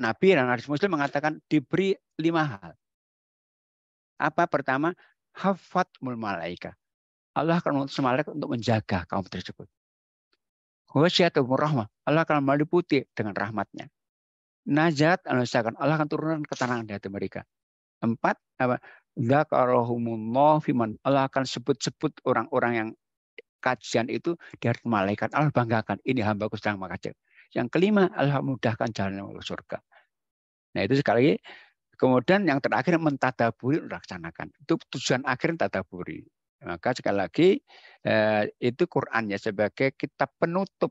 Nabi dan hadis Muslim mengatakan diberi lima hal. Apa pertama? Hafat mul malaika. Allah akan mengutus malaikat untuk menjaga kaum tersebut. Khusyatul rahmah. Allah akan meliputi dengan rahmatnya. Najat anusakan. Allah akan turunkan ketenangan di hati mereka. Empat, apa? fiman. Allah akan sebut-sebut orang-orang yang kajian itu di hati malaikat. Allah banggakan. Ini hambaku sedang mengajar. Yang kelima, Allah mudahkan jalan menuju surga. Nah itu sekali lagi. kemudian yang terakhir mentadaburi melaksanakan itu tujuan akhir tadaburi. Maka sekali lagi eh, itu Quran ya sebagai kitab penutup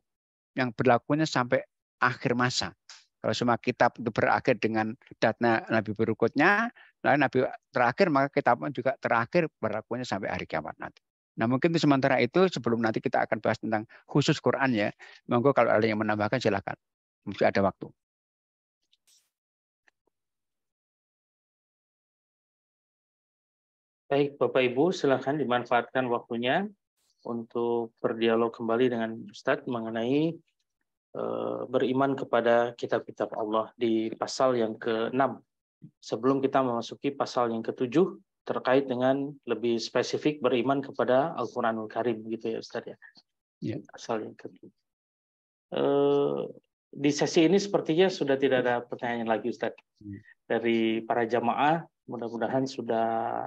yang berlakunya sampai akhir masa. Kalau semua kitab itu berakhir dengan datna Nabi berikutnya, lalu Nabi terakhir maka kitab juga terakhir berlakunya sampai hari kiamat nanti. Nah mungkin di sementara itu sebelum nanti kita akan bahas tentang khusus Quran ya. Monggo kalau ada yang menambahkan silakan. Mungkin ada waktu. Baik, Bapak Ibu, silahkan dimanfaatkan waktunya untuk berdialog kembali dengan Ustadz mengenai eh, beriman kepada kitab-kitab Allah di pasal yang ke-6. Sebelum kita memasuki pasal yang ke-7 terkait dengan lebih spesifik beriman kepada Al-Qur'anul Karim gitu ya Ustadz ya. ya. Pasal yang ke-7. Eh, di sesi ini sepertinya sudah tidak ada pertanyaan lagi Ustadz. Ya. Dari para jamaah mudah-mudahan sudah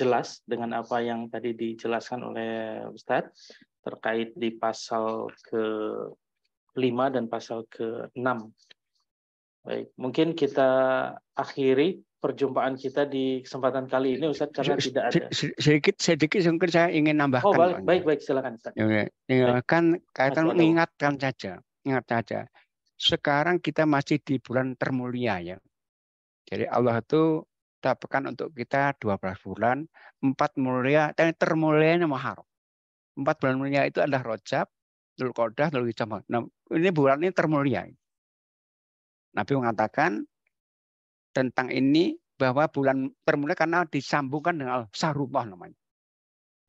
jelas dengan apa yang tadi dijelaskan oleh Ustadz terkait di pasal ke-5 dan pasal ke-6. Baik, mungkin kita akhiri perjumpaan kita di kesempatan kali ini Ustadz karena tidak ada. Sedikit sedikit mungkin saya ingin nambahkan. Oh, baik baik, baik silakan Ustaz. Ya, kan kaitan mengingatkan saja, ingat saja. Sekarang kita masih di bulan termulia ya. Jadi Allah itu tetapkan untuk kita dua belas bulan, empat mulia, dan termulianya Muharram. Empat bulan mulia itu adalah Rojab, Dhul Qodah, Dhul Hijjah. Nah, ini bulan ini termulia. Nabi mengatakan tentang ini bahwa bulan termulia karena disambungkan dengan sarubah namanya.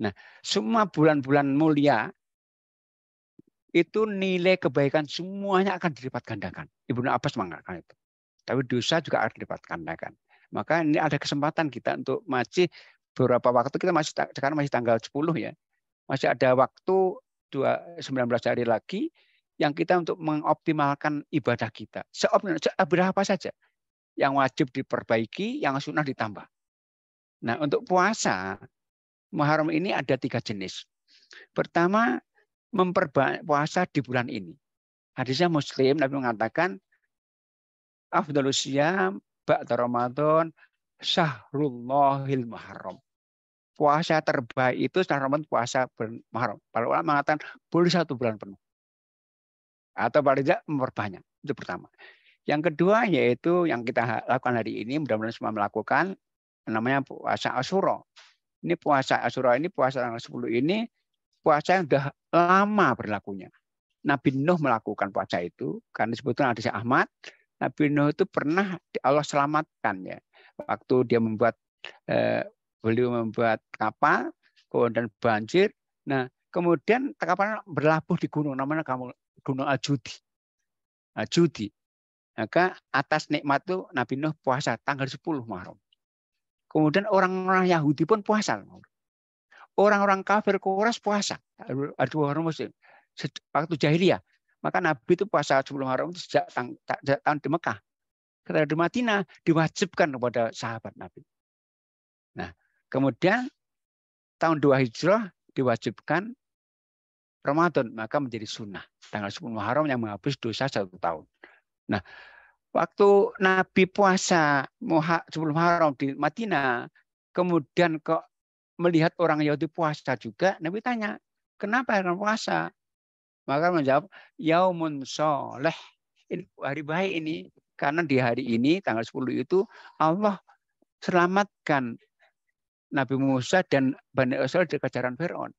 Nah, semua bulan-bulan mulia itu nilai kebaikan semuanya akan dilipat gandakan. Ibnu Abbas mengatakan itu. Tapi dosa juga akan dilipat gandakan. Maka ini ada kesempatan kita untuk masih beberapa waktu kita masih sekarang masih tanggal 10 ya. Masih ada waktu 2, 19 hari lagi yang kita untuk mengoptimalkan ibadah kita. Seoptimal berapa saja yang wajib diperbaiki, yang sunnah ditambah. Nah, untuk puasa Muharram ini ada tiga jenis. Pertama, memperbanyak puasa di bulan ini. Hadisnya Muslim Nabi mengatakan afdalusiyam ba'da Ramadan syahrullahil muharram. Puasa terbaik itu setelah Ramadan puasa muharram. Para ulama mengatakan boleh satu bulan penuh. Atau paling tidak memperbanyak. Itu pertama. Yang kedua yaitu yang kita lakukan hari ini, mudah-mudahan semua melakukan, namanya puasa Asyura. Ini puasa Asyura ini, puasa tanggal 10 ini, puasa yang sudah lama berlakunya. Nabi Nuh melakukan puasa itu, karena sebetulnya ada Ahmad, Nabi Nuh itu pernah Allah selamatkan ya. Waktu dia membuat eh, beliau membuat kapal kemudian banjir. Nah, kemudian kapal berlabuh di gunung namanya kamu Gunung Ajudi. Ajudi. Maka atas nikmat itu Nabi Nuh puasa tanggal 10 Muharram. Kemudian orang-orang Yahudi pun puasa. Orang-orang kafir Quraisy puasa. Waktu jahiliyah maka Nabi itu puasa sebelum haram itu sejak, tahun di Mekah. Ketika di Madinah diwajibkan kepada sahabat Nabi. Nah, kemudian tahun 2 Hijrah diwajibkan Ramadan, maka menjadi sunnah. Tanggal 10 Muharram yang menghapus dosa satu tahun. Nah, waktu Nabi puasa sebelum Muharram di Madinah, kemudian kok melihat orang Yahudi puasa juga, Nabi tanya, kenapa orang puasa? Maka menjawab yaumun soleh. hari baik ini karena di hari ini tanggal 10 itu Allah selamatkan Nabi Musa dan Bani Israel dari kejaran Fir'aun.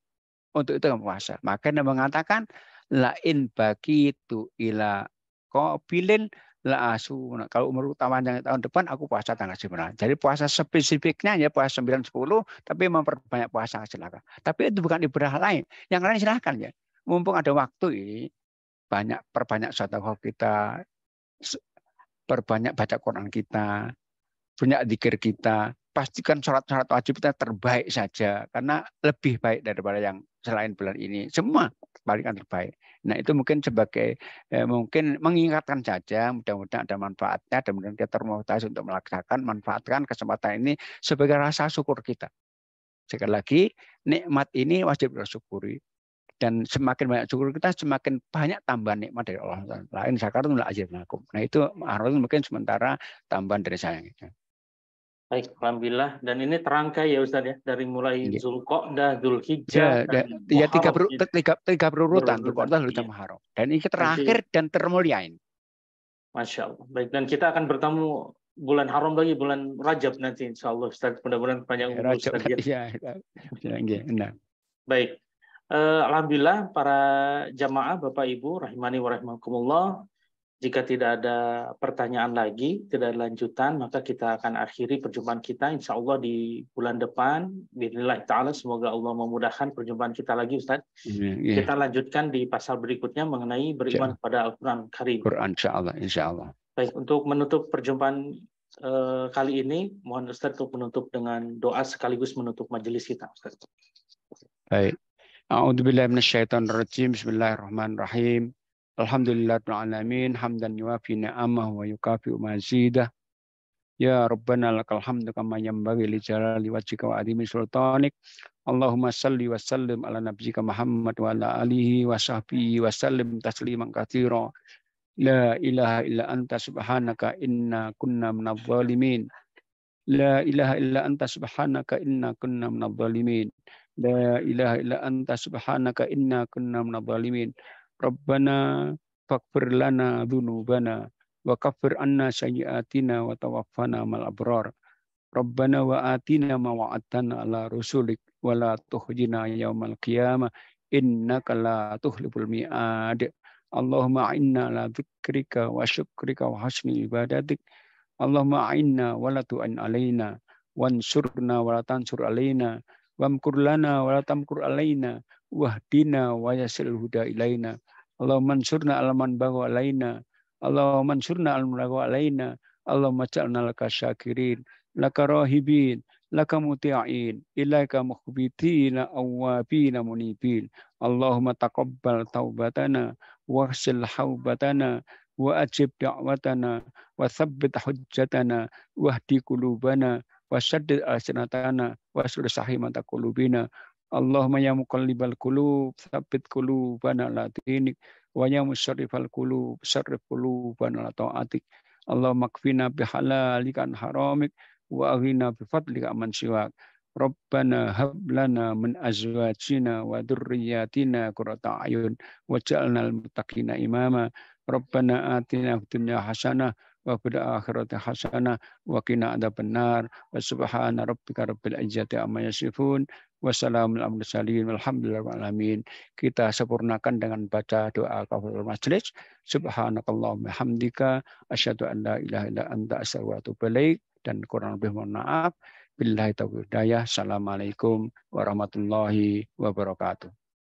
Untuk itu puasa. Maka dia mengatakan lain bagi itu ila kobilin la asu. kalau umur tamanjang tahun depan aku puasa tanggal 9. Jadi puasa spesifiknya ya puasa 9 10 tapi memperbanyak puasa silakan. Tapi itu bukan ibadah lain. Yang lain silahkan ya mumpung ada waktu ini, banyak perbanyak sholat kita, perbanyak baca Quran kita, banyak dikir kita, pastikan sholat-sholat wajib kita terbaik saja karena lebih baik daripada yang selain bulan ini semua balikan terbaik. Nah itu mungkin sebagai eh, mungkin mengingatkan saja mudah-mudahan ada manfaatnya dan mudah kita termotivasi untuk melaksanakan manfaatkan kesempatan ini sebagai rasa syukur kita. Sekali lagi nikmat ini wajib bersyukuri dan semakin banyak syukur kita semakin banyak tambahan nikmat dari Allah lain sakarun la nah itu harus mungkin sementara tambahan dari saya gitu. Baik, alhamdulillah. Dan ini terangkai ya Ustaz ya, dari mulai ya. Zulqa'dah, Zulhijjah, ya, dan ya. Ya, tiga, tiga, tiga perurutan, Zulqa'dah, Zulhijjah, iya. Muharram. Dan ini terakhir dan termuliain. Masya Allah. Baik, dan kita akan bertemu bulan haram lagi bulan Rajab nanti insya Allah Ustaz mudah-mudahan panjang umur ya, Ustaz ya. Ya, ya, Baik, Eh, alhamdulillah para jamaah Bapak Ibu rahimani wa rahimakumullah jika tidak ada pertanyaan lagi, tidak ada lanjutan, maka kita akan akhiri perjumpaan kita insya Allah di bulan depan. Bismillah ta'ala, semoga Allah memudahkan perjumpaan kita lagi Ustaz. Yeah, yeah. Kita lanjutkan di pasal berikutnya mengenai beriman yeah. kepada Al-Quran Karim. Quran, insya Allah, insya Allah. Baik, untuk menutup perjumpaan uh, kali ini, mohon Ustaz untuk menutup dengan doa sekaligus menutup majelis kita. Ustaz. Baik. A'udzubillahi minasyaitonirrajim. Bismillahirrahmanirrahim. Alhamdulillahil alamin hamdan yuafi ni'amahu wa yukafi mazidah. Ya Rabbana lakal hamdu kama yanbaghi li jalali wajhika wa adimi sultanik. Allahumma salli wa sallim ala nabiyyika Muhammad wa ala alihi wa sahbihi wa sallim tasliman katsira. La ilaha illa anta subhanaka inna kunna minadh zalimin. La ilaha illa anta subhanaka inna kunna minadh zalimin. La ilaha illa anta subhanaka inna kunna minadh-dhalimin. Rabbana faghfir lana dhunubana wa kaffir anna sayyi'atina wa tawaffana mal abrar. Rabbana wa atina ma wa'adtana ala rusulik wa la tuhjina yawmal qiyamah innaka la tuhlibul mi'ad. Allahumma inna la dhikrika wa syukrika wa hasni ibadatik. Allahumma inna wa la tu'an wa ansurna wa la tansur alayna wamkur lana wa tamkur alaina wahdina wa yasil huda ilaina Allahumma mansurna alaman bagwa alaina allah mansurna alaman bagwa alaina Allahumma ja'alna laka syakirin laka rahibin laka muti'in ilaika mukhbitina awwabina munibin Allahumma taqabbal taubatana waghsil haubatana wa ajib da'watana wa thabbit hujjatana wahdi qulubana wasaddid asnatana, wasud sahimata qulubina Allahumma ya muqallibal qulub tsabbit qulubana ala dinik wa ya musarrifal qulub sarrif qulubana ala taatik Allahumma kfina haramik wa aghina bifadlika man siwak Rabbana hab lana min azwajina wa dhurriyyatina qurrata ayun waj'alnal imama Rabbana atina fid dunya hasanah wa fil akhirati hasanah wa qina adzabannar wa subhana rabbika rabbil izzati amma yasifun wa salamul mursalin walhamdulillahi alamin kita sempurnakan dengan baca doa kafaratul majlis subhanakallahumma hamdika asyhadu an la ilaha illa anta astaghfiruka wa dan kurang lebih mohon maaf billahi taufiq daya assalamualaikum warahmatullahi wabarakatuh